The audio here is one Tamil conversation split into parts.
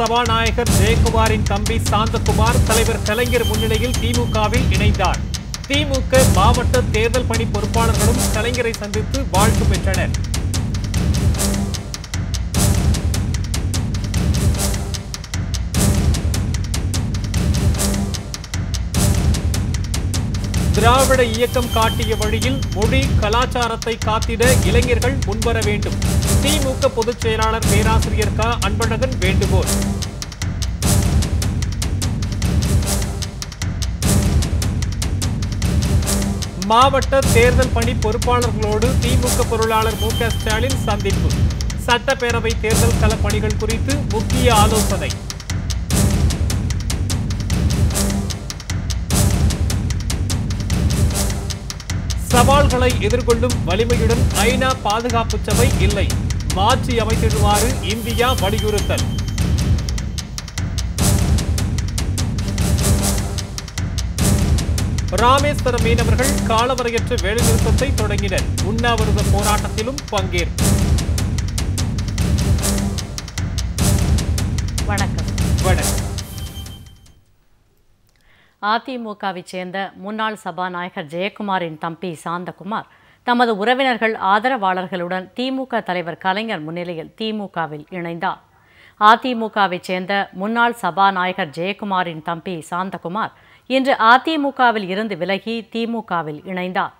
சபாநாயகர் ஜெயக்குமாரின் தம்பி சாந்தகுமார் தலைவர் கலைஞர் முன்னிலையில் திமுகவில் இணைந்தார் திமுக மாவட்ட தேர்தல் பணி பொறுப்பாளர்களும் கலைஞரை சந்தித்து வாழ்த்து பெற்றனர் திராவிட இயக்கம் காட்டிய வழியில் மொழி கலாச்சாரத்தை காத்திட இளைஞர்கள் முன்வர வேண்டும் திமுக பொதுச் செயலாளர் பேராசிரியர் க அன்பழகன் வேண்டுகோள் மாவட்ட தேர்தல் பணி பொறுப்பாளர்களோடு திமுக பொருளாளர் மு ஸ்டாலின் சந்திப்பு சட்டப்பேரவை தேர்தல் கள பணிகள் குறித்து முக்கிய ஆலோசனை சவால்களை எதிர்கொள்ளும் வலிமையுடன் ஐநா பாதுகாப்பு சபை இல்லை மாற்றி அமைத்திடுமாறு இந்தியா வலியுறுத்தல் ராமேஸ்வர மீனவர்கள் காலவரையற்ற வேலைநிறுத்தத்தை தொடங்கினர் உண்ணாவிரத போராட்டத்திலும் பங்கேற்பு வணக்கம் வணக்கம் அதிமுகவை சேர்ந்த முன்னாள் சபாநாயகர் ஜெயக்குமாரின் தம்பி சாந்தகுமார் தமது உறவினர்கள் ஆதரவாளர்களுடன் திமுக தலைவர் கலைஞர் முன்னிலையில் திமுகவில் இணைந்தார் அதிமுகவை சேர்ந்த முன்னாள் சபாநாயகர் ஜெயக்குமாரின் தம்பி சாந்தகுமார் இன்று அதிமுகவில் இருந்து விலகி திமுகவில் இணைந்தார்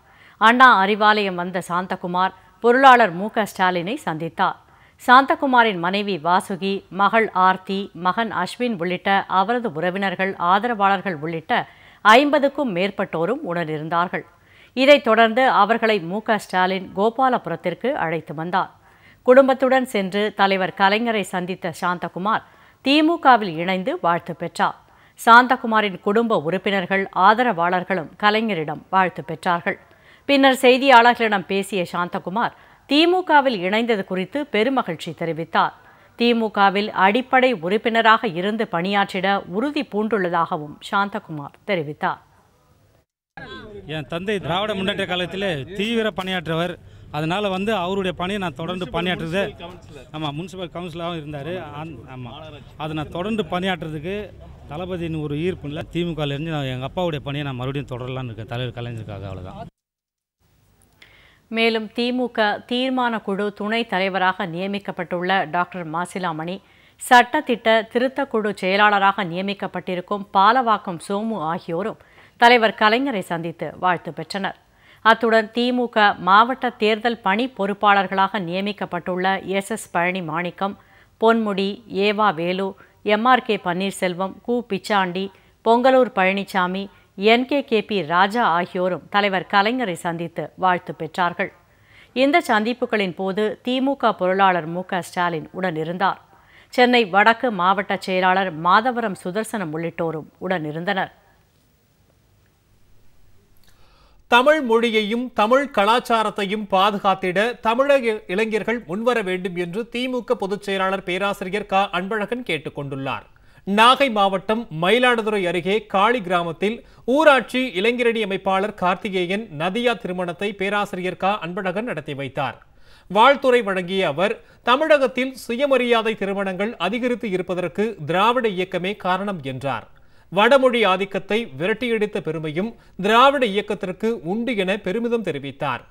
அண்ணா அறிவாலயம் வந்த சாந்தகுமார் பொருளாளர் மு ஸ்டாலினை சந்தித்தார் சாந்தகுமாரின் மனைவி வாசுகி மகள் ஆர்த்தி மகன் அஸ்வின் உள்ளிட்ட அவரது உறவினர்கள் ஆதரவாளர்கள் உள்ளிட்ட ஐம்பதுக்கும் மேற்பட்டோரும் உடனிருந்தார்கள் இதைத் தொடர்ந்து அவர்களை மு ஸ்டாலின் கோபாலபுரத்திற்கு அழைத்து வந்தார் குடும்பத்துடன் சென்று தலைவர் கலைஞரை சந்தித்த சாந்தகுமார் திமுகவில் இணைந்து வாழ்த்து பெற்றார் சாந்தகுமாரின் குடும்ப உறுப்பினர்கள் ஆதரவாளர்களும் கலைஞரிடம் வாழ்த்து பெற்றார்கள் பின்னர் செய்தியாளர்களிடம் பேசிய சாந்தகுமார் திமுகவில் இணைந்தது குறித்து பெருமகிழ்ச்சி தெரிவித்தார் திமுகவில் அடிப்படை உறுப்பினராக இருந்து பணியாற்றிட உறுதி பூண்டுள்ளதாகவும் சாந்தகுமார் தெரிவித்தார் என் தந்தை திராவிட முன்னேற்ற காலத்தில் தீவிர பணியாற்றவர் அதனால் வந்து அவருடைய பணியை நான் தொடர்ந்து பணியாற்றுறது ஆமாம் முனிசிபல் கவுன்சிலாகவும் இருந்தார் ஆமாம் அதை நான் தொடர்ந்து பணியாற்றுறதுக்கு தளபதியின் ஒரு ஈர்ப்பு இல்லை திமுகலேருந்து நான் எங்கள் அப்பாவுடைய பணியை நான் மறுபடியும் தொடரலான்னு இருக்கேன் தலைவர் கலைஞருக்காக அவ்வளோதான் மேலும் திமுக தீர்மான குழு துணைத் தலைவராக நியமிக்கப்பட்டுள்ள டாக்டர் மாசிலாமணி சட்டத்திட்ட திருத்தக்குழு செயலாளராக நியமிக்கப்பட்டிருக்கும் பாலவாக்கம் சோமு ஆகியோரும் தலைவர் கலைஞரை சந்தித்து வாழ்த்து பெற்றனர் அத்துடன் திமுக மாவட்ட தேர்தல் பணி பொறுப்பாளர்களாக நியமிக்கப்பட்டுள்ள எஸ் எஸ் பழனி மாணிக்கம் பொன்முடி ஏவா வேலு எம்ஆர்கே பன்னீர்செல்வம் கு Pichandi Pongalur Palanisamy N K P Raja ஆகியோரும் தலைவர் கலைஞரை சந்தித்து வாழ்த்து பெற்றார்கள் இந்த சந்திப்புகளின் போது திமுக பொருளாளர் மு ஸ்டாலின் உடனிருந்தார் சென்னை வடக்கு மாவட்ட செயலாளர் மாதவரம் சுதர்சனம் உள்ளிட்டோரும் உடனிருந்தனர் தமிழ் மொழியையும் தமிழ் கலாச்சாரத்தையும் பாதுகாத்திட தமிழக இளைஞர்கள் முன்வர வேண்டும் என்று திமுக பொதுச் செயலாளர் பேராசிரியர் க அன்பழகன் கேட்டுக்கொண்டுள்ளார் நாகை மாவட்டம் மயிலாடுதுறை அருகே காளி கிராமத்தில் ஊராட்சி இளைஞரணி அமைப்பாளர் கார்த்திகேயன் நதியா திருமணத்தை பேராசிரியர் கா அன்பழகன் நடத்தி வைத்தார் வாழ்த்துறை வழங்கிய அவர் தமிழகத்தில் சுயமரியாதை திருமணங்கள் அதிகரித்து இருப்பதற்கு திராவிட இயக்கமே காரணம் என்றார் வடமொழி ஆதிக்கத்தை விரட்டியடித்த பெருமையும் திராவிட இயக்கத்திற்கு உண்டு என பெருமிதம் தெரிவித்தார்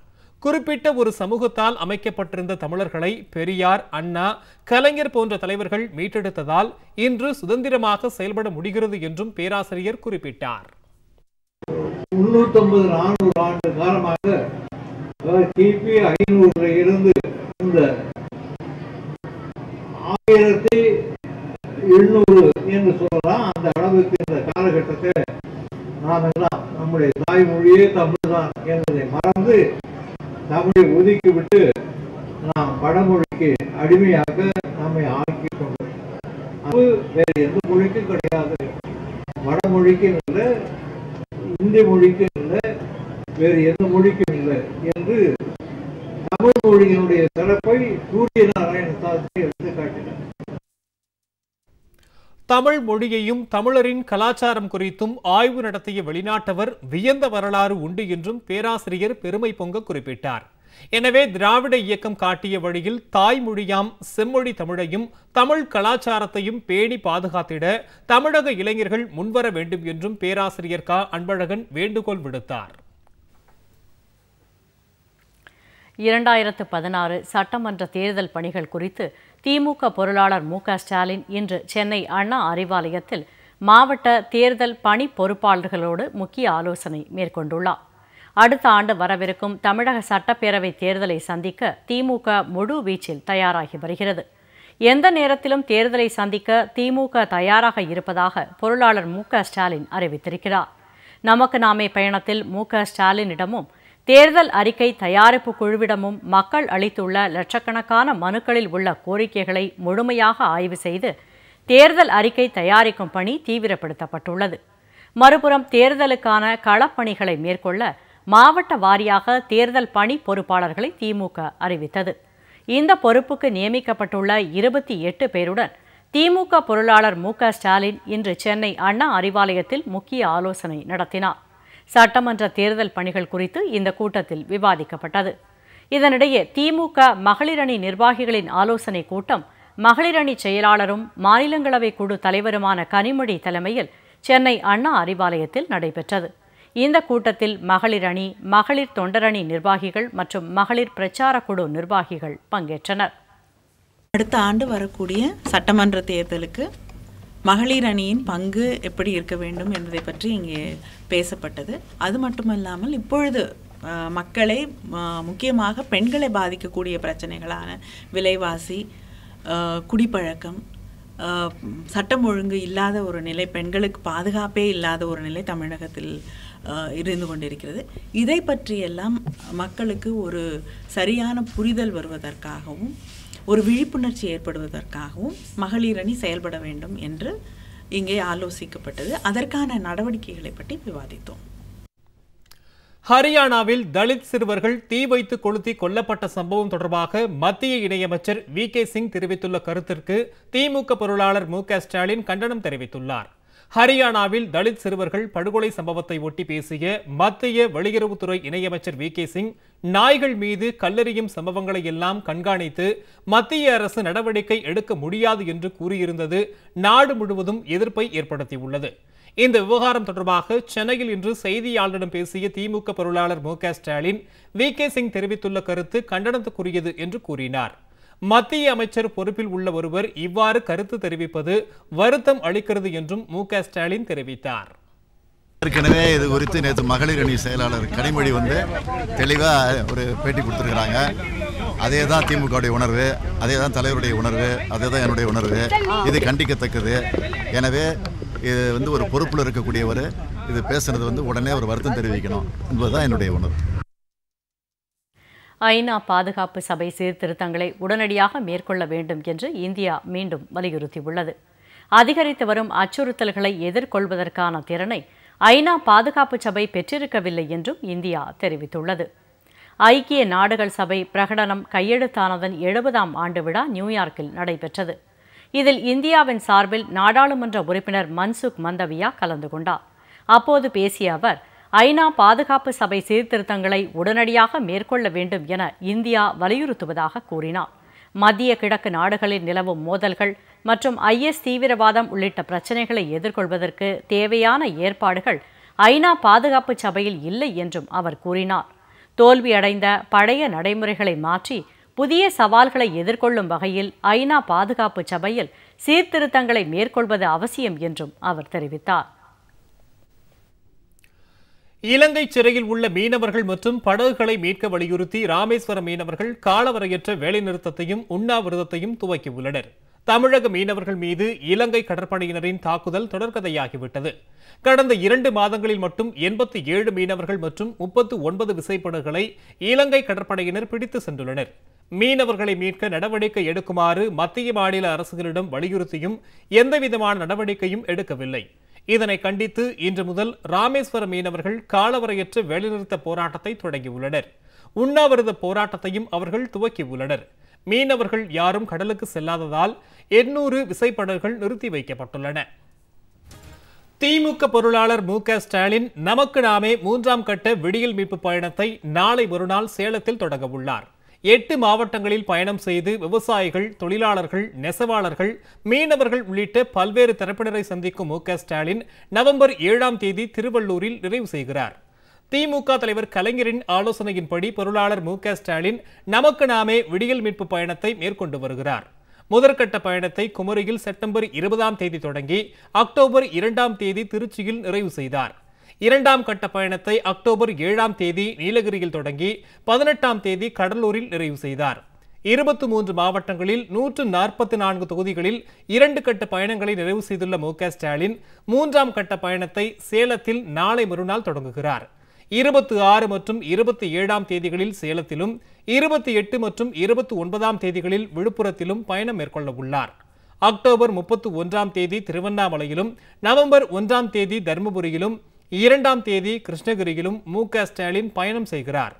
குறிப்பிட்ட ஒரு சமூகத்தால் அமைக்கப்பட்டிருந்த தமிழர்களை பெரியார் அண்ணா கலைஞர் போன்ற தலைவர்கள் மீட்டெடுத்ததால் இன்று சுதந்திரமாக செயல்பட முடிகிறது என்றும் பேராசிரியர் குறிப்பிட்டார் நானூறு ஆண்டு காலமாக கிபி ஐநூறுல இருந்து இந்த ஆயிரத்தி எழுநூறு என்று சொல்லலாம் அந்த அளவுக்கு இந்த காலகட்டத்தை நாம் எல்லாம் நம்முடைய தாய்மொழியே தமிழ்தான் என்பதை மறந்து நம்மை ஒதுக்கிவிட்டு நாம் வடமொழிக்கு அடிமையாக நம்மை ஆக்கி கொண்டோம் அது வேறு எந்த மொழிக்கும் கிடையாது வடமொழிக்கும் இல்லை இந்தி மொழிக்கும் இல்லை வேறு எந்த மொழிக்கும் இல்லை என்று தமிழ் மொழியினுடைய சிறப்பை கூறினார் தமிழ் மொழியையும் தமிழரின் கலாச்சாரம் குறித்தும் ஆய்வு நடத்திய வெளிநாட்டவர் வியந்த வரலாறு உண்டு என்றும் பேராசிரியர் பெருமை பொங்க குறிப்பிட்டார் எனவே திராவிட இயக்கம் காட்டிய வழியில் தாய்மொழியாம் செம்மொழி தமிழையும் தமிழ் கலாச்சாரத்தையும் பேணி பாதுகாத்திட தமிழக இளைஞர்கள் முன்வர வேண்டும் என்றும் பேராசிரியர் க அன்பழகன் வேண்டுகோள் விடுத்தார் இரண்டாயிரத்து பதினாறு சட்டமன்ற தேர்தல் பணிகள் குறித்து திமுக பொருளாளர் மு ஸ்டாலின் இன்று சென்னை அண்ணா அறிவாலயத்தில் மாவட்ட தேர்தல் பணி பொறுப்பாளர்களோடு முக்கிய ஆலோசனை மேற்கொண்டுள்ளார் அடுத்த ஆண்டு வரவிருக்கும் தமிழக சட்டப்பேரவை தேர்தலை சந்திக்க திமுக முழு வீச்சில் தயாராகி வருகிறது எந்த நேரத்திலும் தேர்தலை சந்திக்க திமுக தயாராக இருப்பதாக பொருளாளர் மு ஸ்டாலின் அறிவித்திருக்கிறார் நமக்கு நாமே பயணத்தில் மு ஸ்டாலினிடமும் தேர்தல் அறிக்கை தயாரிப்பு குழுவிடமும் மக்கள் அளித்துள்ள லட்சக்கணக்கான மனுக்களில் உள்ள கோரிக்கைகளை முழுமையாக ஆய்வு செய்து தேர்தல் அறிக்கை தயாரிக்கும் பணி தீவிரப்படுத்தப்பட்டுள்ளது மறுபுறம் தேர்தலுக்கான களப்பணிகளை மேற்கொள்ள மாவட்ட வாரியாக தேர்தல் பணி பொறுப்பாளர்களை திமுக அறிவித்தது இந்த பொறுப்புக்கு நியமிக்கப்பட்டுள்ள இருபத்தி எட்டு பேருடன் திமுக பொருளாளர் மு ஸ்டாலின் இன்று சென்னை அண்ணா அறிவாலயத்தில் முக்கிய ஆலோசனை நடத்தினார் சட்டமன்ற தேர்தல் பணிகள் குறித்து இந்த கூட்டத்தில் விவாதிக்கப்பட்டது இதனிடையே திமுக மகளிரணி நிர்வாகிகளின் ஆலோசனை கூட்டம் மகளிரணி செயலாளரும் மாநிலங்களவை குழு தலைவருமான கனிமொழி தலைமையில் சென்னை அண்ணா அறிவாலயத்தில் நடைபெற்றது இந்த கூட்டத்தில் மகளிர் அணி மகளிர் தொண்டரணி நிர்வாகிகள் மற்றும் மகளிர் பிரச்சார குழு நிர்வாகிகள் பங்கேற்றனர் அடுத்த ஆண்டு வரக்கூடிய சட்டமன்ற தேர்தலுக்கு மகளிர் அணியின் பங்கு எப்படி இருக்க வேண்டும் என்பதை பற்றி இங்கே பேசப்பட்டது அது மட்டுமல்லாமல் இப்பொழுது மக்களை முக்கியமாக பெண்களை பாதிக்கக்கூடிய பிரச்சனைகளான விலைவாசி குடிப்பழக்கம் சட்டம் ஒழுங்கு இல்லாத ஒரு நிலை பெண்களுக்கு பாதுகாப்பே இல்லாத ஒரு நிலை தமிழகத்தில் இருந்து கொண்டிருக்கிறது இதை பற்றியெல்லாம் மக்களுக்கு ஒரு சரியான புரிதல் வருவதற்காகவும் ஒரு விழிப்புணர்ச்சி ஏற்படுவதற்காகவும் மகளிர் அணி செயல்பட வேண்டும் என்று இங்கே ஆலோசிக்கப்பட்டது அதற்கான நடவடிக்கைகளை பற்றி விவாதித்தோம் ஹரியானாவில் தலித் சிறுவர்கள் தீ வைத்து கொளுத்தி கொல்லப்பட்ட சம்பவம் தொடர்பாக மத்திய இணையமைச்சர் வி கே சிங் தெரிவித்துள்ள கருத்திற்கு திமுக பொருளாளர் மு க ஸ்டாலின் கண்டனம் தெரிவித்துள்ளார் ஹரியானாவில் தலித் சிறுவர்கள் படுகொலை சம்பவத்தை ஒட்டி பேசிய மத்திய வெளியுறவுத்துறை இணையமைச்சர் வி கே சிங் நாய்கள் மீது கல்லெறியும் சம்பவங்களை எல்லாம் கண்காணித்து மத்திய அரசு நடவடிக்கை எடுக்க முடியாது என்று கூறியிருந்தது நாடு முழுவதும் எதிர்ப்பை ஏற்படுத்தியுள்ளது இந்த விவகாரம் தொடர்பாக சென்னையில் இன்று செய்தியாளரிடம் பேசிய திமுக பொருளாளர் மு ஸ்டாலின் வி கே சிங் தெரிவித்துள்ள கருத்து கண்டனத்துக்குரியது என்று கூறினார் மத்திய அமைச்சர் பொறுப்பில் உள்ள ஒருவர் இவ்வாறு கருத்து தெரிவிப்பது வருத்தம் அளிக்கிறது என்றும் மு ஸ்டாலின் தெரிவித்தார் ஏற்கனவே இது குறித்து நேற்று மகளிர் அணி செயலாளர் கனிமொழி வந்து தெளிவாக ஒரு பேட்டி கொடுத்துருக்குறாங்க அதே தான் திமுகவுடைய உணர்வு அதே தான் தலைவருடைய உணர்வு அதே தான் என்னுடைய உணர்வு இது கண்டிக்கத்தக்கது எனவே இது வந்து ஒரு பொறுப்பில் இருக்கக்கூடியவர் இது பேசுனது வந்து உடனே ஒரு வருத்தம் தெரிவிக்கணும் என்பது தான் என்னுடைய உணர்வு ஐநா பாதுகாப்பு சபை சீர்திருத்தங்களை உடனடியாக மேற்கொள்ள வேண்டும் என்று இந்தியா மீண்டும் வலியுறுத்தியுள்ளது அதிகரித்து வரும் அச்சுறுத்தல்களை எதிர்கொள்வதற்கான திறனை ஐநா பாதுகாப்பு சபை பெற்றிருக்கவில்லை என்றும் இந்தியா தெரிவித்துள்ளது ஐக்கிய நாடுகள் சபை பிரகடனம் கையெழுத்தானதன் எழுபதாம் ஆண்டு விழா நியூயார்க்கில் நடைபெற்றது இதில் இந்தியாவின் சார்பில் நாடாளுமன்ற உறுப்பினர் மன்சுக் மந்தவியா கலந்து கொண்டார் அப்போது பேசிய அவர் ஐநா பாதுகாப்பு சபை சீர்திருத்தங்களை உடனடியாக மேற்கொள்ள வேண்டும் என இந்தியா வலியுறுத்துவதாக கூறினார் மத்திய கிழக்கு நாடுகளில் நிலவும் மோதல்கள் மற்றும் ஐஎஸ் தீவிரவாதம் உள்ளிட்ட பிரச்சினைகளை எதிர்கொள்வதற்கு தேவையான ஏற்பாடுகள் ஐநா பாதுகாப்பு சபையில் இல்லை என்றும் அவர் கூறினார் தோல்வியடைந்த பழைய நடைமுறைகளை மாற்றி புதிய சவால்களை எதிர்கொள்ளும் வகையில் ஐநா பாதுகாப்பு சபையில் சீர்திருத்தங்களை மேற்கொள்வது அவசியம் என்றும் அவர் தெரிவித்தார் இலங்கை சிறையில் உள்ள மீனவர்கள் மற்றும் படகுகளை மீட்க வலியுறுத்தி ராமேஸ்வர மீனவர்கள் காலவரையற்ற வேலைநிறுத்தத்தையும் உண்ணாவிரதத்தையும் துவக்கியுள்ளனர் தமிழக மீனவர்கள் மீது இலங்கை கடற்படையினரின் தாக்குதல் தொடர்கதையாகிவிட்டது கடந்த இரண்டு மாதங்களில் மட்டும் எண்பத்தி ஏழு மீனவர்கள் மற்றும் முப்பத்து ஒன்பது விசைப்படகுகளை இலங்கை கடற்படையினர் பிடித்து சென்றுள்ளனர் மீனவர்களை மீட்க நடவடிக்கை எடுக்குமாறு மத்திய மாநில அரசுகளிடம் வலியுறுத்தியும் எந்தவிதமான நடவடிக்கையும் எடுக்கவில்லை இதனை கண்டித்து இன்று முதல் ராமேஸ்வர மீனவர்கள் காலவரையற்ற வேலைநிறுத்த போராட்டத்தை தொடங்கியுள்ளனர் உண்ணாவிரத போராட்டத்தையும் அவர்கள் துவக்கியுள்ளனர் மீனவர்கள் யாரும் கடலுக்கு செல்லாததால் எண்ணூறு விசைப்படர்கள் நிறுத்தி வைக்கப்பட்டுள்ளன திமுக பொருளாளர் மு ஸ்டாலின் நமக்கு நாமே மூன்றாம் கட்ட விடியல் மீட்பு பயணத்தை நாளை மறுநாள் சேலத்தில் தொடங்க எட்டு மாவட்டங்களில் பயணம் செய்து விவசாயிகள் தொழிலாளர்கள் நெசவாளர்கள் மீனவர்கள் உள்ளிட்ட பல்வேறு தரப்பினரை சந்திக்கும் மு ஸ்டாலின் நவம்பர் ஏழாம் தேதி திருவள்ளூரில் நிறைவு செய்கிறார் திமுக தலைவர் கலைஞரின் ஆலோசனையின்படி பொருளாளர் மு ஸ்டாலின் நமக்கு நாமே விடியல் மீட்பு பயணத்தை மேற்கொண்டு வருகிறார் முதற்கட்ட பயணத்தை குமரியில் செப்டம்பர் இருபதாம் தேதி தொடங்கி அக்டோபர் இரண்டாம் தேதி திருச்சியில் நிறைவு செய்தார் இரண்டாம் கட்ட பயணத்தை அக்டோபர் ஏழாம் தேதி நீலகிரியில் தொடங்கி பதினெட்டாம் தேதி கடலூரில் நிறைவு செய்தார் இருபத்தி மூன்று மாவட்டங்களில் நூற்று நாற்பத்தி நான்கு தொகுதிகளில் இரண்டு கட்ட பயணங்களை நிறைவு செய்துள்ள மு ஸ்டாலின் மூன்றாம் கட்ட பயணத்தை சேலத்தில் நாளை மறுநாள் தொடங்குகிறார் இருபத்தி ஆறு மற்றும் இருபத்தி ஏழாம் தேதிகளில் சேலத்திலும் இருபத்தி எட்டு மற்றும் இருபத்தி ஒன்பதாம் தேதிகளில் விழுப்புரத்திலும் பயணம் மேற்கொள்ள உள்ளார் அக்டோபர் முப்பத்தி ஒன்றாம் தேதி திருவண்ணாமலையிலும் நவம்பர் ஒன்றாம் தேதி தருமபுரியிலும் இரண்டாம் தேதி கிருஷ்ணகிரியிலும் மு ஸ்டாலின் பயணம் செய்கிறார்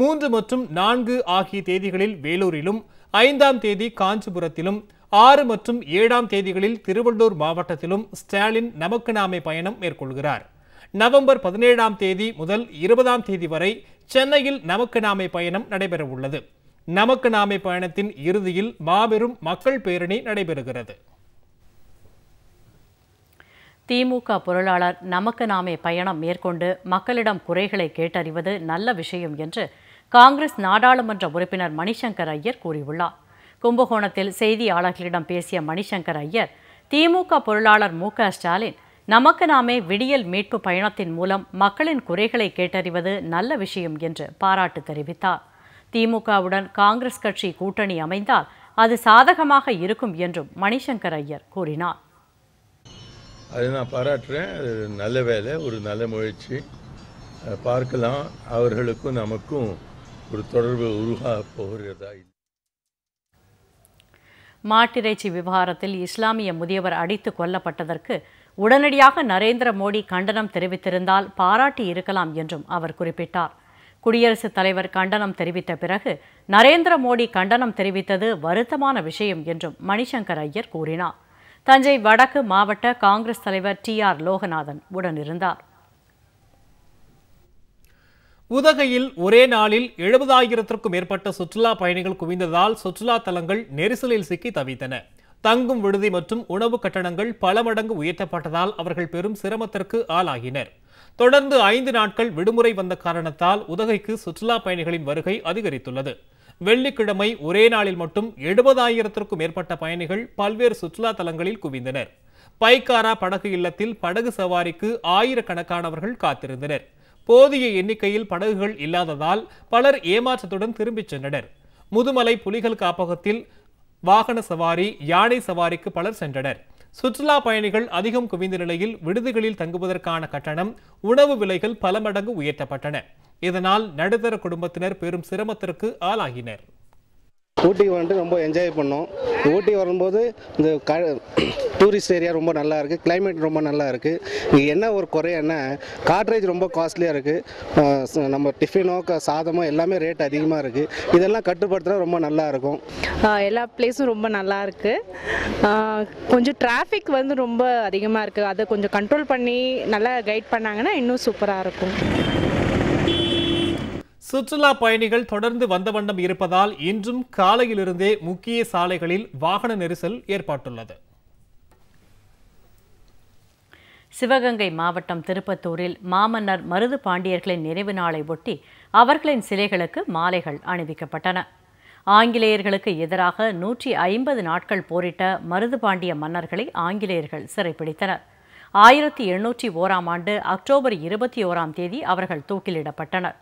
மூன்று மற்றும் நான்கு ஆகிய தேதிகளில் வேலூரிலும் ஐந்தாம் தேதி காஞ்சிபுரத்திலும் ஆறு மற்றும் ஏழாம் தேதிகளில் திருவள்ளூர் மாவட்டத்திலும் ஸ்டாலின் நமக்கு நாமே பயணம் மேற்கொள்கிறார் நவம்பர் பதினேழாம் தேதி முதல் இருபதாம் தேதி வரை சென்னையில் நமக்கு நாமே பயணம் நடைபெறவுள்ளது நமக்கு நாமே பயணத்தின் இறுதியில் மாபெரும் மக்கள் பேரணி நடைபெறுகிறது திமுக பொருளாளர் நமக்கு நாமே பயணம் மேற்கொண்டு மக்களிடம் குறைகளை கேட்டறிவது நல்ல விஷயம் என்று காங்கிரஸ் நாடாளுமன்ற உறுப்பினர் மணிசங்கர் ஐயர் கூறியுள்ளார் கும்பகோணத்தில் செய்தியாளர்களிடம் பேசிய மணிசங்கர் ஐயர் திமுக பொருளாளர் மு ஸ்டாலின் நமக்கு நாமே விடியல் மீட்பு பயணத்தின் மூலம் மக்களின் குறைகளை கேட்டறிவது நல்ல விஷயம் என்று பாராட்டு தெரிவித்தார் திமுகவுடன் காங்கிரஸ் கட்சி கூட்டணி அமைந்தால் அது சாதகமாக இருக்கும் என்றும் மணிசங்கர் ஐயர் கூறினார் அது நான் பாராட்டுறேன் நல்ல வேலை ஒரு நல்ல முயற்சி பார்க்கலாம் அவர்களுக்கும் நமக்கும் ஒரு தொடர்பு உருகா போகிறதா மாட்டிறைச்சி விவகாரத்தில் இஸ்லாமிய முதியவர் அடித்து கொல்லப்பட்டதற்கு உடனடியாக நரேந்திர மோடி கண்டனம் தெரிவித்திருந்தால் பாராட்டி இருக்கலாம் என்றும் அவர் குறிப்பிட்டார் குடியரசுத் தலைவர் கண்டனம் தெரிவித்த பிறகு நரேந்திர மோடி கண்டனம் தெரிவித்தது வருத்தமான விஷயம் என்றும் மணிசங்கர் ஐயர் கூறினார் தஞ்சை வடக்கு மாவட்ட காங்கிரஸ் தலைவர் டி ஆர் லோகநாதன் உடனிருந்தார் உதகையில் ஒரே நாளில் எழுபதாயிரத்திற்கும் மேற்பட்ட சுற்றுலா பயணிகள் குவிந்ததால் சுற்றுலா தலங்கள் நெரிசலில் சிக்கி தவித்தன தங்கும் விடுதி மற்றும் உணவு கட்டணங்கள் பல மடங்கு உயர்த்தப்பட்டதால் அவர்கள் பெரும் சிரமத்திற்கு ஆளாகினர் தொடர்ந்து ஐந்து நாட்கள் விடுமுறை வந்த காரணத்தால் உதகைக்கு சுற்றுலா பயணிகளின் வருகை அதிகரித்துள்ளது வெள்ளிக்கிழமை ஒரே நாளில் மட்டும் எழுபதாயிரத்திற்கும் மேற்பட்ட பயணிகள் பல்வேறு சுற்றுலா தலங்களில் குவிந்தனர் பைக்காரா படகு இல்லத்தில் படகு சவாரிக்கு ஆயிரக்கணக்கானவர்கள் காத்திருந்தனர் போதிய எண்ணிக்கையில் படகுகள் இல்லாததால் பலர் ஏமாற்றத்துடன் திரும்பிச் சென்றனர் முதுமலை புலிகள் காப்பகத்தில் வாகன சவாரி யானை சவாரிக்கு பலர் சென்றனர் சுற்றுலா பயணிகள் அதிகம் குவிந்த நிலையில் விடுதிகளில் தங்குவதற்கான கட்டணம் உணவு விலைகள் பல மடங்கு உயர்த்தப்பட்டன இதனால் நடுத்தர குடும்பத்தினர் பெரும் சிரமத்திற்கு ஆளாகினர் ஊட்டிக்கு வந்துட்டு ரொம்ப என்ஜாய் பண்ணோம் ஊட்டி வரும்போது இந்த க டூரிஸ்ட் ஏரியா ரொம்ப நல்லா இருக்குது கிளைமேட் ரொம்ப நல்லா இருக்குது இங்கே என்ன ஒரு குறையன்னா காட்ரேஜ் ரொம்ப காஸ்ட்லியாக இருக்குது நம்ம டிஃபினோ சாதமோ எல்லாமே ரேட் அதிகமாக இருக்குது இதெல்லாம் கட்டுப்படுத்தினா ரொம்ப நல்லா இருக்கும் எல்லா பிளேஸும் ரொம்ப நல்லா இருக்குது கொஞ்சம் டிராஃபிக் வந்து ரொம்ப அதிகமாக இருக்குது அதை கொஞ்சம் கண்ட்ரோல் பண்ணி நல்லா கைட் பண்ணாங்கன்னா இன்னும் சூப்பராக இருக்கும் சுற்றுலா பயணிகள் தொடர்ந்து வந்த வண்ணம் இருப்பதால் இன்றும் காலையிலிருந்தே முக்கிய சாலைகளில் வாகன நெரிசல் ஏற்பட்டுள்ளது சிவகங்கை மாவட்டம் திருப்பத்தூரில் மாமன்னர் மருது பாண்டியர்களின் நினைவு நாளை ஒட்டி அவர்களின் சிலைகளுக்கு மாலைகள் அணிவிக்கப்பட்டன ஆங்கிலேயர்களுக்கு எதிராக நூற்றி ஐம்பது நாட்கள் போரிட்ட மருது பாண்டிய மன்னர்களை ஆங்கிலேயர்கள் சிறைப்பிடித்தனர் ஆயிரத்தி எண்ணூற்றி ஓராம் ஆண்டு அக்டோபர் இருபத்தி ஓராம் தேதி அவர்கள் தூக்கிலிடப்பட்டனர்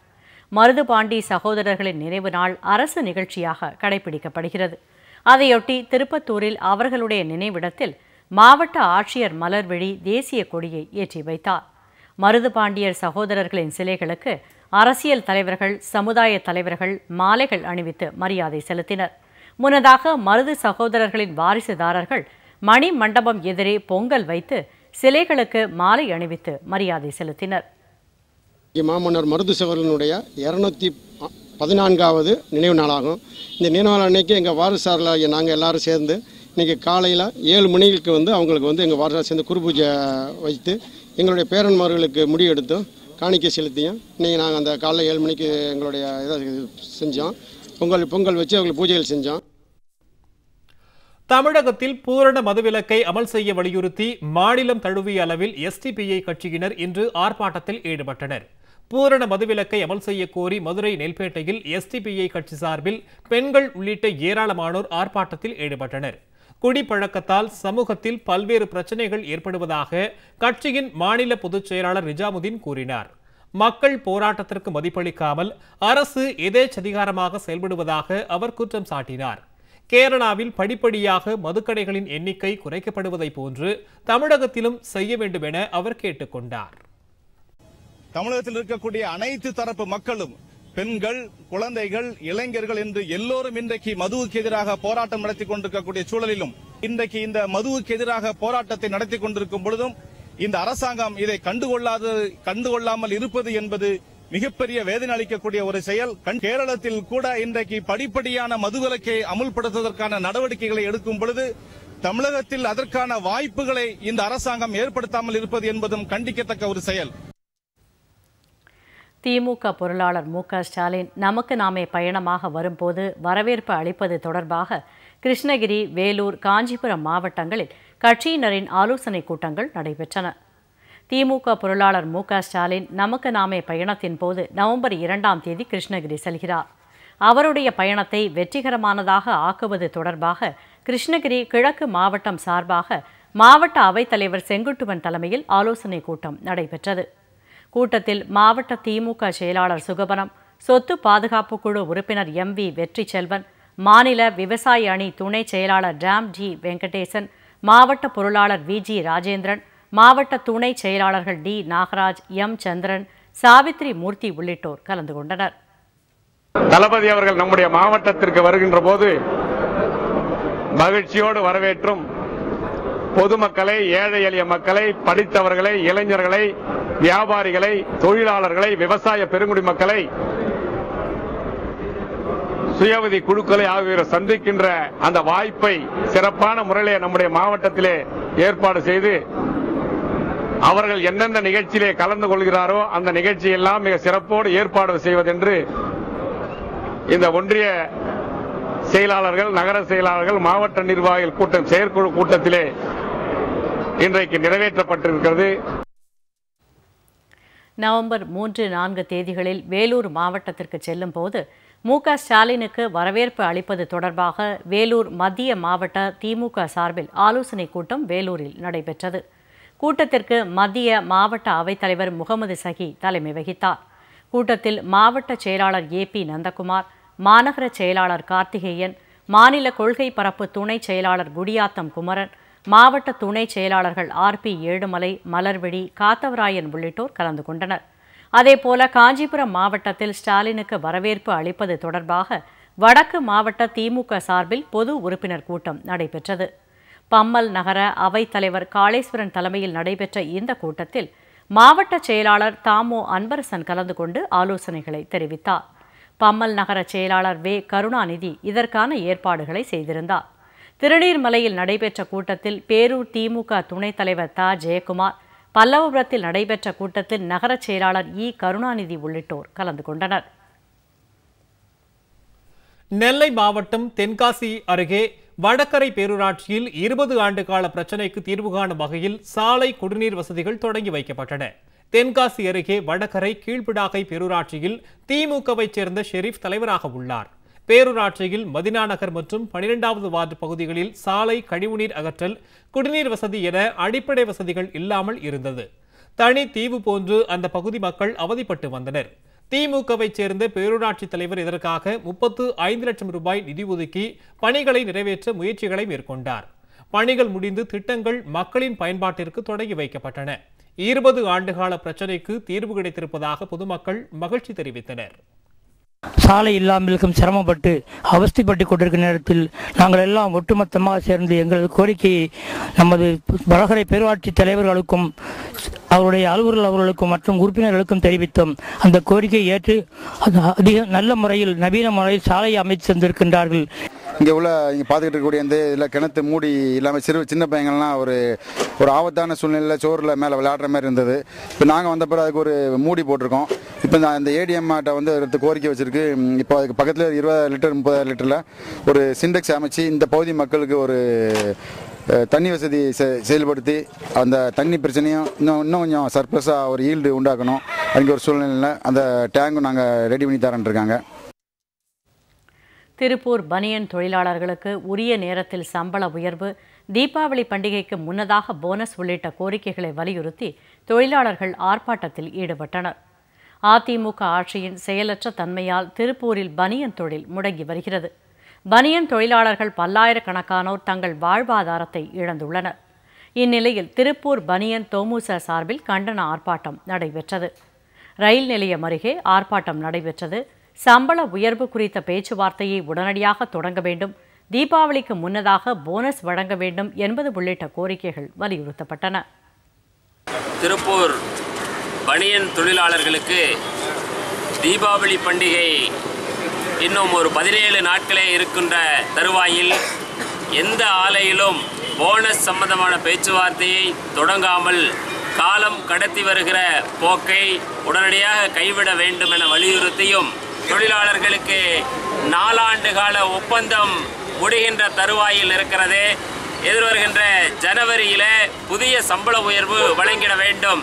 மருதுபாண்டி சகோதரர்களின் நினைவு நாள் அரசு நிகழ்ச்சியாக கடைபிடிக்கப்படுகிறது அதையொட்டி திருப்பத்தூரில் அவர்களுடைய நினைவிடத்தில் மாவட்ட ஆட்சியர் மலர்விழி தேசிய கொடியை ஏற்றி வைத்தார் மருதுபாண்டியர் சகோதரர்களின் சிலைகளுக்கு அரசியல் தலைவர்கள் சமுதாய தலைவர்கள் மாலைகள் அணிவித்து மரியாதை செலுத்தினர் முன்னதாக மருது சகோதரர்களின் வாரிசுதாரர்கள் மணி மண்டபம் எதிரே பொங்கல் வைத்து சிலைகளுக்கு மாலை அணிவித்து மரியாதை செலுத்தினர் மாமன்னர் மருது சவரனுடைய இரநூத்தி பதினான்காவது நினைவு நாளாகும் இந்த நினைவு நாள் அன்னைக்கு எங்கள் வாரிசாரலாகிய நாங்கள் எல்லோரும் சேர்ந்து இன்றைக்கி காலையில் ஏழு மணிகளுக்கு வந்து அவங்களுக்கு வந்து எங்கள் வாரிசார் சேர்ந்து குரு பூஜை வைத்து எங்களுடைய பேரன்மார்களுக்கு முடிவெடுத்தும் காணிக்க காணிக்கை செலுத்தியும் இன்றைக்கி நாங்கள் அந்த காலைல ஏழு மணிக்கு எங்களுடைய இதை செஞ்சோம் பொங்கல் பொங்கல் வச்சு அவங்களுக்கு பூஜைகள் செஞ்சோம் தமிழகத்தில் பூரண மதுவிலக்கை அமல் செய்ய வலியுறுத்தி மாநிலம் தழுவிய அளவில் எஸ்டிபிஐ கட்சியினர் இன்று ஆர்ப்பாட்டத்தில் ஈடுபட்டனர் பூரண மதுவிலக்கை அமல் செய்யக்கோரி மதுரை நெல்பேட்டையில் எஸ்டிபிஐ கட்சி சார்பில் பெண்கள் உள்ளிட்ட ஏராளமானோர் ஆர்ப்பாட்டத்தில் ஈடுபட்டனர் குடிப்பழக்கத்தால் சமூகத்தில் பல்வேறு பிரச்சனைகள் ஏற்படுவதாக கட்சியின் மாநில பொதுச் செயலாளர் நிஜாமுதீன் கூறினார் மக்கள் போராட்டத்திற்கு மதிப்பளிக்காமல் அரசு எதேச்சதிகாரமாக செயல்படுவதாக அவர் குற்றம் சாட்டினார் கேரளாவில் படிப்படியாக மதுக்கடைகளின் எண்ணிக்கை குறைக்கப்படுவதைப் போன்று தமிழகத்திலும் செய்ய வேண்டும் என அவர் கேட்டுக்கொண்டார் தமிழகத்தில் இருக்கக்கூடிய அனைத்து தரப்பு மக்களும் பெண்கள் குழந்தைகள் இளைஞர்கள் என்று எல்லோரும் இன்றைக்கு மதுவுக்கு எதிராக போராட்டம் நடத்தி கொண்டிருக்கக்கூடிய சூழலிலும் இன்றைக்கு இந்த மதுவுக்கு எதிராக போராட்டத்தை நடத்தி கொண்டிருக்கும் பொழுதும் இந்த அரசாங்கம் இதை கண்டுகொள்ளாது கண்டுகொள்ளாமல் இருப்பது என்பது மிகப்பெரிய வேதனை அளிக்கக்கூடிய ஒரு செயல் கேரளத்தில் கூட இன்றைக்கு படிப்படியான மதுவிலக்கை அமுல்படுத்துவதற்கான நடவடிக்கைகளை எடுக்கும் பொழுது தமிழகத்தில் அதற்கான வாய்ப்புகளை இந்த அரசாங்கம் ஏற்படுத்தாமல் இருப்பது என்பதும் கண்டிக்கத்தக்க ஒரு செயல் திமுக பொருளாளர் மு ஸ்டாலின் நமக்கு நாமே பயணமாக வரும்போது வரவேற்பு அளிப்பது தொடர்பாக கிருஷ்ணகிரி வேலூர் காஞ்சிபுரம் மாவட்டங்களில் கட்சியினரின் ஆலோசனைக் கூட்டங்கள் நடைபெற்றன திமுக பொருளாளர் மு ஸ்டாலின் நமக்கு நாமே பயணத்தின் போது நவம்பர் இரண்டாம் தேதி கிருஷ்ணகிரி செல்கிறார் அவருடைய பயணத்தை வெற்றிகரமானதாக ஆக்குவது தொடர்பாக கிருஷ்ணகிரி கிழக்கு மாவட்டம் சார்பாக மாவட்ட அவைத்தலைவர் செங்குட்டுவன் தலைமையில் ஆலோசனைக் கூட்டம் நடைபெற்றது கூட்டத்தில் மாவட்ட திமுக செயலாளர் சுகபனம் சொத்து பாதுகாப்பு குழு உறுப்பினர் எம் வி வெற்றி செல்வன் மாநில விவசாய அணி துணை செயலாளர் ராம் ஜி வெங்கடேசன் மாவட்ட பொருளாளர் வி ஜி ராஜேந்திரன் மாவட்ட துணை செயலாளர்கள் டி நாகராஜ் எம் சந்திரன் சாவித்ரி மூர்த்தி உள்ளிட்டோர் கலந்து கொண்டனர் தளபதி அவர்கள் நம்முடைய மாவட்டத்திற்கு வருகின்ற போது மகிழ்ச்சியோடு வரவேற்றும் பொதுமக்களை ஏழை எளிய மக்களை படித்தவர்களை இளைஞர்களை வியாபாரிகளை தொழிலாளர்களை விவசாய பெருங்குடி மக்களை சுயவதி குழுக்களை ஆகியோர் சந்திக்கின்ற அந்த வாய்ப்பை சிறப்பான முறையில் நம்முடைய மாவட்டத்திலே ஏற்பாடு செய்து அவர்கள் எந்தெந்த நிகழ்ச்சியிலே கலந்து கொள்கிறாரோ அந்த நிகழ்ச்சி எல்லாம் மிக சிறப்போடு ஏற்பாடு செய்வதென்று இந்த ஒன்றிய செயலாளர்கள் நகர செயலாளர்கள் மாவட்ட நிர்வாகிகள் கூட்டம் செயற்குழு கூட்டத்திலே இன்றைக்கு நிறைவேற்றப்பட்டிருக்கிறது நவம்பர் மூன்று நான்கு தேதிகளில் வேலூர் மாவட்டத்திற்கு செல்லும் போது மு க ஸ்டாலினுக்கு வரவேற்பு அளிப்பது தொடர்பாக வேலூர் மத்திய மாவட்ட திமுக சார்பில் ஆலோசனைக் கூட்டம் வேலூரில் நடைபெற்றது கூட்டத்திற்கு மத்திய மாவட்ட அவைத்தலைவர் முகமது சஹி தலைமை வகித்தார் கூட்டத்தில் மாவட்ட செயலாளர் ஏ பி நந்தகுமார் மாநகர செயலாளர் கார்த்திகேயன் மாநில கொள்கை பரப்பு துணை செயலாளர் குடியாத்தம் குமரன் மாவட்ட துணை செயலாளர்கள் ஆர் பி ஏழுமலை மலர்விழி காத்தவராயன் உள்ளிட்டோர் கலந்து கொண்டனர் அதேபோல காஞ்சிபுரம் மாவட்டத்தில் ஸ்டாலினுக்கு வரவேற்பு அளிப்பது தொடர்பாக வடக்கு மாவட்ட திமுக சார்பில் பொது உறுப்பினர் கூட்டம் நடைபெற்றது பம்மல் நகர தலைவர் காளேஸ்வரன் தலைமையில் நடைபெற்ற இந்த கூட்டத்தில் மாவட்ட செயலாளர் தாமோ அன்பரசன் கலந்து கொண்டு ஆலோசனைகளை தெரிவித்தார் பம்மல் நகர செயலாளர் வே கருணாநிதி இதற்கான ஏற்பாடுகளை செய்திருந்தார் திருநீர்மலையில் நடைபெற்ற கூட்டத்தில் பேரூர் திமுக துணைத் தலைவர் த ஜெயக்குமார் பல்லவபுரத்தில் நடைபெற்ற கூட்டத்தில் நகரச் செயலாளர் இ கருணாநிதி உள்ளிட்டோர் கலந்து கொண்டனர் நெல்லை மாவட்டம் தென்காசி அருகே வடக்கரை பேரூராட்சியில் இருபது ஆண்டு கால பிரச்சினைக்கு தீர்வு காணும் வகையில் சாலை குடிநீர் வசதிகள் தொடங்கி வைக்கப்பட்டன தென்காசி அருகே வடகரை கீழ்பிடாகை பேரூராட்சியில் திமுகவைச் சேர்ந்த ஷெரீப் தலைவராக உள்ளார் பேரூராட்சியில் மதினா நகர் மற்றும் பனிரெண்டாவது வார்டு பகுதிகளில் சாலை கழிவுநீர் அகற்றல் குடிநீர் வசதி என அடிப்படை வசதிகள் இல்லாமல் இருந்தது தனி தீவு போன்று அந்த பகுதி மக்கள் அவதிப்பட்டு வந்தனர் திமுகவை சேர்ந்த பேரூராட்சி தலைவர் இதற்காக முப்பத்து ஐந்து லட்சம் ரூபாய் நிதி ஒதுக்கி பணிகளை நிறைவேற்ற முயற்சிகளை மேற்கொண்டார் பணிகள் முடிந்து திட்டங்கள் மக்களின் பயன்பாட்டிற்கு தொடங்கி வைக்கப்பட்டன இருபது ஆண்டுகால பிரச்சினைக்கு தீர்வு கிடைத்திருப்பதாக பொதுமக்கள் மகிழ்ச்சி தெரிவித்தனர் சாலை இல்லாமல் இருக்கும் சிரமப்பட்டு அவஸ்திப்பட்டு கொண்டிருக்கும் நேரத்தில் நாங்கள் எல்லாம் ஒட்டுமொத்தமாக சேர்ந்து எங்களது கோரிக்கையை நமது வடகரை பேரூராட்சி தலைவர்களுக்கும் அவருடைய அலுவலர்கள் அவர்களுக்கும் மற்றும் உறுப்பினர்களுக்கும் தெரிவித்தோம் அந்த கோரிக்கையை ஏற்று அதிக நல்ல முறையில் நவீன முறையில் சாலையை அமைத்து தந்திருக்கின்றார்கள் இங்கே உள்ள இங்கே பார்த்துக்கிட்டு இருக்கக்கூடிய இந்த இதில் கிணத்து மூடி இல்லாமல் சிறு சின்ன பையங்கள்லாம் ஒரு ஒரு ஆபத்தான சூழ்நிலையில் சோறில் மேலே விளையாடுற மாதிரி இருந்தது இப்போ நாங்கள் வந்த பிறகு அதுக்கு ஒரு மூடி போட்டிருக்கோம் இப்போ இந்த அந்த ஏடிஎம் மாட்டை வந்து எடுத்து கோரிக்கை வச்சுருக்கு இப்போ அதுக்கு பக்கத்தில் இருபதாயிரம் லிட்டர் முப்பதாயிரம் லிட்டரில் ஒரு சிண்டெக்ஸ் அமைச்சு இந்த பகுதி மக்களுக்கு ஒரு தண்ணி வசதி செயல்படுத்தி அந்த தண்ணி பிரச்சனையும் இன்னும் இன்னும் கொஞ்சம் சர்ப்ளஸாக ஒரு ஈல்டு உண்டாக்கணும் அங்கே ஒரு சூழ்நிலையில் அந்த டேங்கும் நாங்கள் ரெடி பண்ணி தரேன் இருக்காங்க திருப்பூர் பனியன் தொழிலாளர்களுக்கு உரிய நேரத்தில் சம்பள உயர்வு தீபாவளி பண்டிகைக்கு முன்னதாக போனஸ் உள்ளிட்ட கோரிக்கைகளை வலியுறுத்தி தொழிலாளர்கள் ஆர்ப்பாட்டத்தில் ஈடுபட்டனர் அதிமுக ஆட்சியின் செயலற்ற தன்மையால் திருப்பூரில் பனியன் தொழில் முடங்கி வருகிறது பனியன் தொழிலாளர்கள் பல்லாயிரக்கணக்கானோர் தங்கள் வாழ்வாதாரத்தை இழந்துள்ளனர் இந்நிலையில் திருப்பூர் பனியன் தோமுச சார்பில் கண்டன ஆர்ப்பாட்டம் நடைபெற்றது ரயில் நிலையம் அருகே ஆர்ப்பாட்டம் நடைபெற்றது சம்பள உயர்வு குறித்த பேச்சுவார்த்தையை உடனடியாக தொடங்க வேண்டும் தீபாவளிக்கு முன்னதாக போனஸ் வழங்க வேண்டும் என்பது உள்ளிட்ட கோரிக்கைகள் வலியுறுத்தப்பட்டன திருப்பூர் பனியன் தொழிலாளர்களுக்கு தீபாவளி பண்டிகை இன்னும் ஒரு பதினேழு நாட்களே இருக்கின்ற தருவாயில் எந்த ஆலையிலும் போனஸ் சம்பந்தமான பேச்சுவார்த்தையை தொடங்காமல் காலம் கடத்தி வருகிற போக்கை உடனடியாக கைவிட வேண்டும் என வலியுறுத்தியும் தொழிலாளர்களுக்கு நாலாண்டு கால ஒப்பந்தம் முடிகின்ற தருவாயில் இருக்கிறது எதிர்வருகின்ற ஜனவரியில புதிய சம்பள உயர்வு வழங்கிட வேண்டும்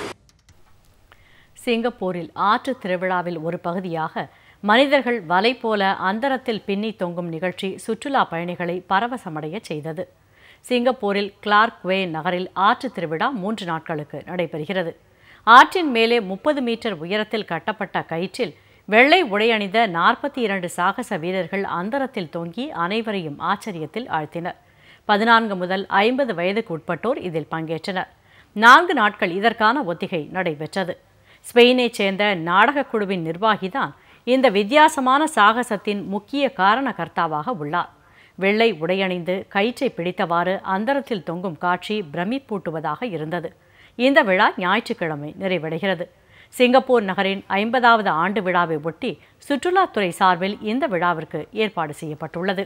சிங்கப்பூரில் ஆற்று திருவிழாவில் ஒரு பகுதியாக மனிதர்கள் வலை போல அந்தரத்தில் பின்னி தொங்கும் நிகழ்ச்சி சுற்றுலா பயணிகளை பரவசமடைய செய்தது சிங்கப்பூரில் கிளார்க் வே நகரில் ஆற்று திருவிழா மூன்று நாட்களுக்கு நடைபெறுகிறது ஆற்றின் மேலே முப்பது மீட்டர் உயரத்தில் கட்டப்பட்ட கயிற்றில் வெள்ளை உடையணிந்த நாற்பத்தி இரண்டு சாகச வீரர்கள் அந்தரத்தில் தொங்கி அனைவரையும் ஆச்சரியத்தில் ஆழ்த்தினர் பதினான்கு முதல் ஐம்பது வயதுக்கு உட்பட்டோர் இதில் பங்கேற்றனர் நான்கு நாட்கள் இதற்கான ஒத்திகை நடைபெற்றது ஸ்பெயினைச் சேர்ந்த நாடகக் குழுவின் நிர்வாகிதான் இந்த வித்தியாசமான சாகசத்தின் முக்கிய காரணகர்த்தாவாக உள்ளார் வெள்ளை உடையணிந்து கயிற்றை பிடித்தவாறு அந்தரத்தில் தொங்கும் காட்சி பிரமிப்பூட்டுவதாக இருந்தது இந்த விழா ஞாயிற்றுக்கிழமை நிறைவடைகிறது சிங்கப்பூர் நகரின் ஐம்பதாவது ஆண்டு விழாவை ஒட்டி சுற்றுலாத்துறை சார்பில் இந்த விழாவிற்கு ஏற்பாடு செய்யப்பட்டுள்ளது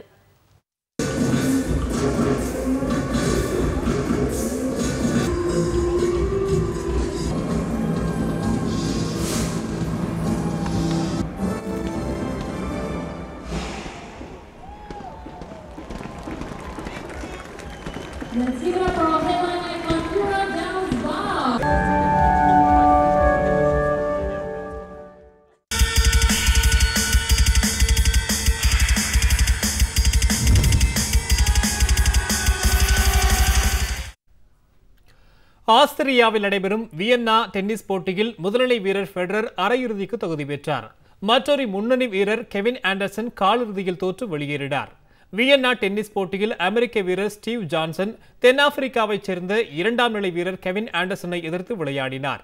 ஆஸ்திரியாவில் நடைபெறும் வியன்னா டென்னிஸ் போட்டியில் முதல்நிலை வீரர் ஃபெடரர் அரையிறுதிக்கு தகுதி பெற்றார் மற்றொரு முன்னணி வீரர் கெவின் ஆண்டர்சன் காலிறுதியில் தோற்று வெளியேறினார் வியன்னா டென்னிஸ் போட்டியில் அமெரிக்க வீரர் ஸ்டீவ் ஜான்சன் தென்னாப்பிரிக்காவைச் சேர்ந்த இரண்டாம் நிலை வீரர் கெவின் ஆண்டர்சனை எதிர்த்து விளையாடினார்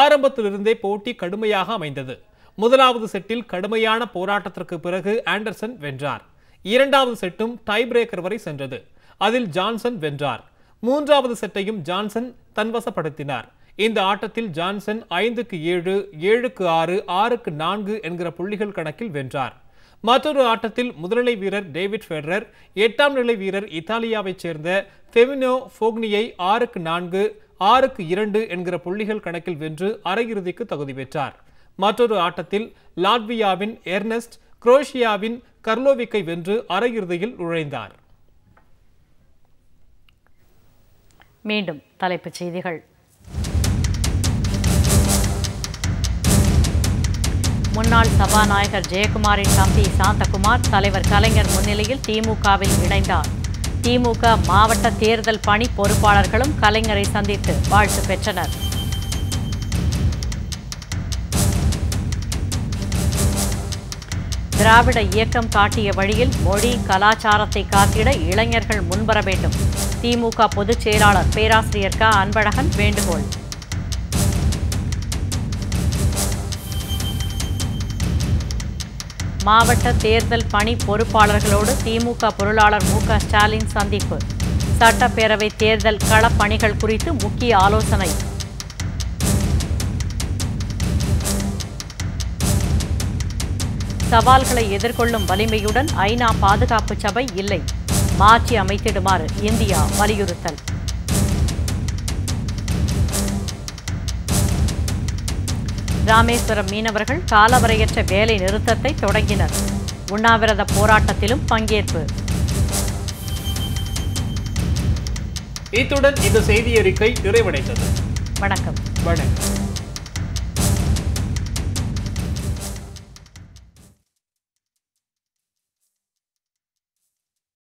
ஆரம்பத்திலிருந்தே போட்டி கடுமையாக அமைந்தது முதலாவது செட்டில் கடுமையான போராட்டத்திற்கு பிறகு ஆண்டர்சன் வென்றார் இரண்டாவது செட்டும் டை பிரேக்கர் வரை சென்றது அதில் ஜான்சன் வென்றார் மூன்றாவது செட்டையும் ஜான்சன் தன்வசப்படுத்தினார் இந்த ஆட்டத்தில் ஜான்சன் ஐந்துக்கு ஏழு ஏழுக்கு ஆறு ஆறுக்கு நான்கு என்கிற புள்ளிகள் கணக்கில் வென்றார் மற்றொரு ஆட்டத்தில் முதல்நிலை வீரர் டேவிட் ஃபெடரர் எட்டாம் நிலை வீரர் இத்தாலியாவைச் சேர்ந்த ஃபெமினோ ஃபோக்னியை ஆறுக்கு நான்கு ஆறுக்கு இரண்டு என்கிற புள்ளிகள் கணக்கில் வென்று அரையிறுதிக்கு தகுதி பெற்றார் மற்றொரு ஆட்டத்தில் லாட்வியாவின் எர்னஸ்ட் குரோஷியாவின் கர்லோவிக்கை வென்று அரையிறுதியில் நுழைந்தார் மீண்டும் தலைப்புச் செய்திகள் முன்னாள் சபாநாயகர் ஜெயக்குமாரின் தம்பி சாந்தகுமார் தலைவர் கலைஞர் முன்னிலையில் திமுகவில் இணைந்தார் திமுக மாவட்ட தேர்தல் பணி பொறுப்பாளர்களும் கலைஞரை சந்தித்து வாழ்த்து பெற்றனர் திராவிட இயக்கம் காட்டிய வழியில் மொழி கலாச்சாரத்தை காத்திட இளைஞர்கள் முன்வர வேண்டும் திமுக பொதுச் செயலாளர் பேராசிரியர் க அன்பழகன் வேண்டுகோள் மாவட்ட தேர்தல் பணி பொறுப்பாளர்களோடு திமுக பொருளாளர் மு ஸ்டாலின் சந்திப்பு சட்டப்பேரவை தேர்தல் களப்பணிகள் குறித்து முக்கிய ஆலோசனை சவால்களை எதிர்கொள்ளும் வலிமையுடன் ஐநா பாதுகாப்பு சபை இல்லை மாற்றி அமைத்திடுமாறு இந்தியா வலியுறுத்தல் ராமேஸ்வரம் மீனவர்கள் காலவரையற்ற வேலை நிறுத்தத்தை தொடங்கினர் உண்ணாவிரத போராட்டத்திலும் பங்கேற்பு இத்துடன் இந்த செய்தியறிக்கை நிறைவடைந்தது வணக்கம் வணக்கம்